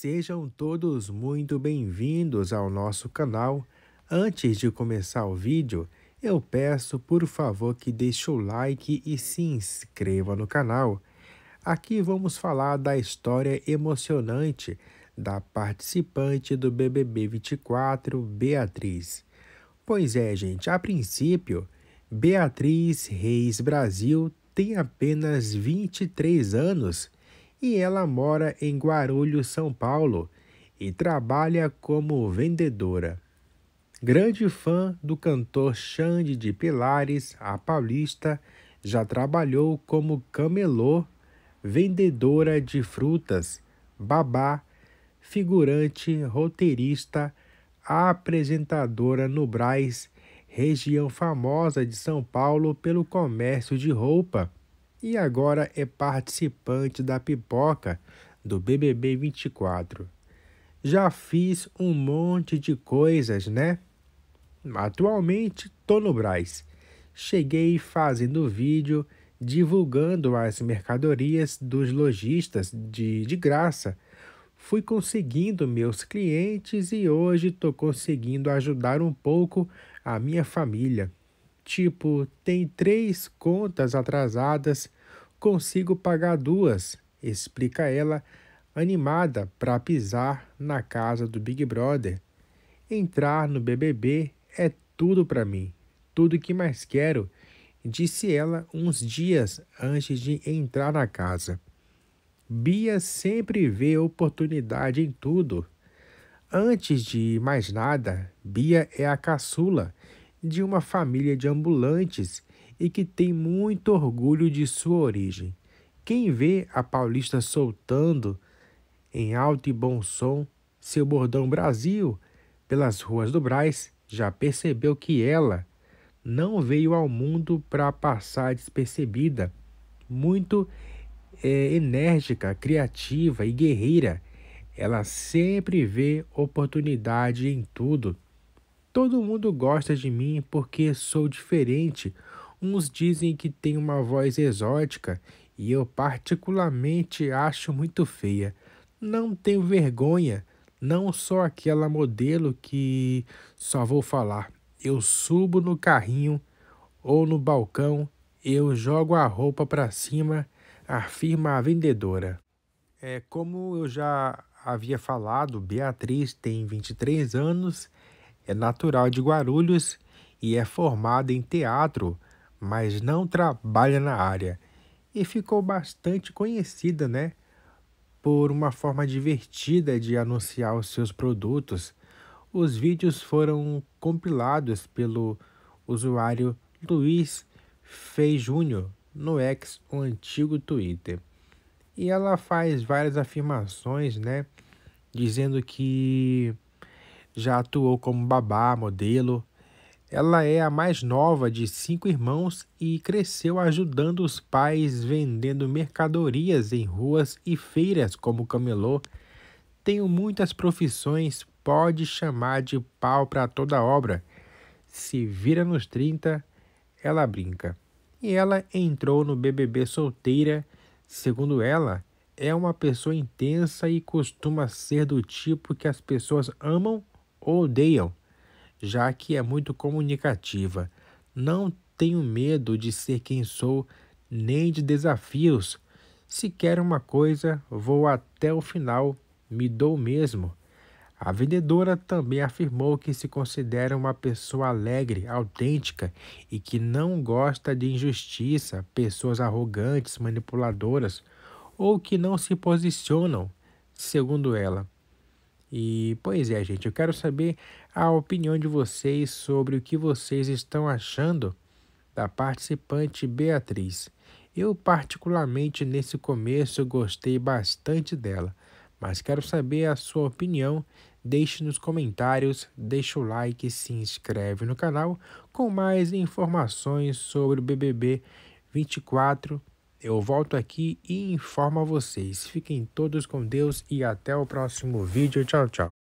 Sejam todos muito bem-vindos ao nosso canal. Antes de começar o vídeo, eu peço por favor que deixe o like e se inscreva no canal. Aqui vamos falar da história emocionante da participante do BBB 24, Beatriz. Pois é, gente, a princípio, Beatriz Reis Brasil tem apenas 23 anos e ela mora em Guarulhos, São Paulo, e trabalha como vendedora. Grande fã do cantor Xande de Pilares, a paulista, já trabalhou como camelô, vendedora de frutas, babá, figurante, roteirista, apresentadora no Braz, região famosa de São Paulo pelo comércio de roupa e agora é participante da pipoca do BBB 24. Já fiz um monte de coisas, né? Atualmente tô no Braz. Cheguei fazendo vídeo divulgando as mercadorias dos lojistas de, de graça. Fui conseguindo meus clientes e hoje estou conseguindo ajudar um pouco a minha família. Tipo, tem três contas atrasadas, consigo pagar duas, explica ela, animada para pisar na casa do Big Brother. Entrar no BBB é tudo para mim, tudo que mais quero, disse ela uns dias antes de entrar na casa. Bia sempre vê oportunidade em tudo. Antes de mais nada, Bia é a caçula de uma família de ambulantes e que tem muito orgulho de sua origem. Quem vê a paulista soltando em alto e bom som seu bordão Brasil pelas ruas do Braz já percebeu que ela não veio ao mundo para passar despercebida. Muito é, enérgica, criativa e guerreira, ela sempre vê oportunidade em tudo. Todo mundo gosta de mim porque sou diferente. Uns dizem que tenho uma voz exótica e eu, particularmente, acho muito feia. Não tenho vergonha, não sou aquela modelo que só vou falar. Eu subo no carrinho ou no balcão, eu jogo a roupa para cima, afirma a vendedora. É como eu já havia falado, Beatriz tem 23 anos é natural de Guarulhos e é formada em teatro, mas não trabalha na área. E ficou bastante conhecida, né? Por uma forma divertida de anunciar os seus produtos. Os vídeos foram compilados pelo usuário Luiz Fei Júnior no ex, o antigo Twitter. E ela faz várias afirmações, né? Dizendo que já atuou como babá, modelo. Ela é a mais nova de cinco irmãos e cresceu ajudando os pais vendendo mercadorias em ruas e feiras como camelô. Tenho muitas profissões, pode chamar de pau para toda obra. Se vira nos 30, ela brinca. E ela entrou no BBB solteira. Segundo ela, é uma pessoa intensa e costuma ser do tipo que as pessoas amam odeiam, já que é muito comunicativa. Não tenho medo de ser quem sou, nem de desafios. Se quer uma coisa, vou até o final, me dou mesmo. A vendedora também afirmou que se considera uma pessoa alegre, autêntica e que não gosta de injustiça, pessoas arrogantes, manipuladoras ou que não se posicionam, segundo ela. E pois é, gente, eu quero saber a opinião de vocês sobre o que vocês estão achando da participante Beatriz. Eu particularmente nesse começo gostei bastante dela, mas quero saber a sua opinião. Deixe nos comentários, deixa o like e se inscreve no canal com mais informações sobre o BBB 24 eu volto aqui e informo a vocês. Fiquem todos com Deus e até o próximo vídeo. Tchau, tchau.